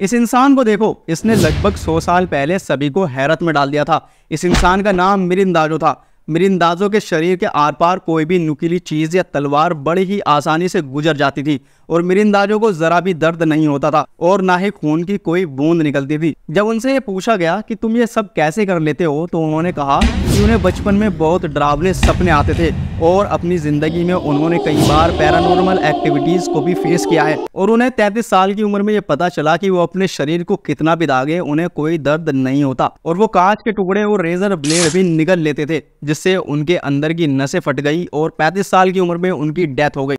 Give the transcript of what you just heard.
इस इंसान को देखो इसने लगभग 100 साल पहले सभी को हैरत में डाल दिया था इस इंसान का नाम मिरिंदाजो था मिरिंदाजो के शरीर के आर पार कोई भी नुकीली चीज़ या तलवार बड़ी ही आसानी से गुजर जाती थी और मिरिंदाजो को ज़रा भी दर्द नहीं होता था और ना ही खून की कोई बूंद निकलती थी जब उनसे ये पूछा गया कि तुम ये सब कैसे कर लेते हो तो उन्होंने कहा कि उन्हें बचपन में बहुत डरावने सपने आते थे और अपनी ज़िंदगी में उन्होंने कई बार पैरानॉर्मल एक्टिविटीज़ को भी फेस किया है और उन्हें तैतीस साल की उम्र में ये पता चला कि वो अपने शरीर को कितना भी दागे उन्हें कोई दर्द नहीं होता और वो कांच के टुकड़े और रेजर ब्लेड भी निगल लेते थे जिससे उनके अंदर की नशे फट गई और पैंतीस साल की उम्र में उनकी डेथ हो गई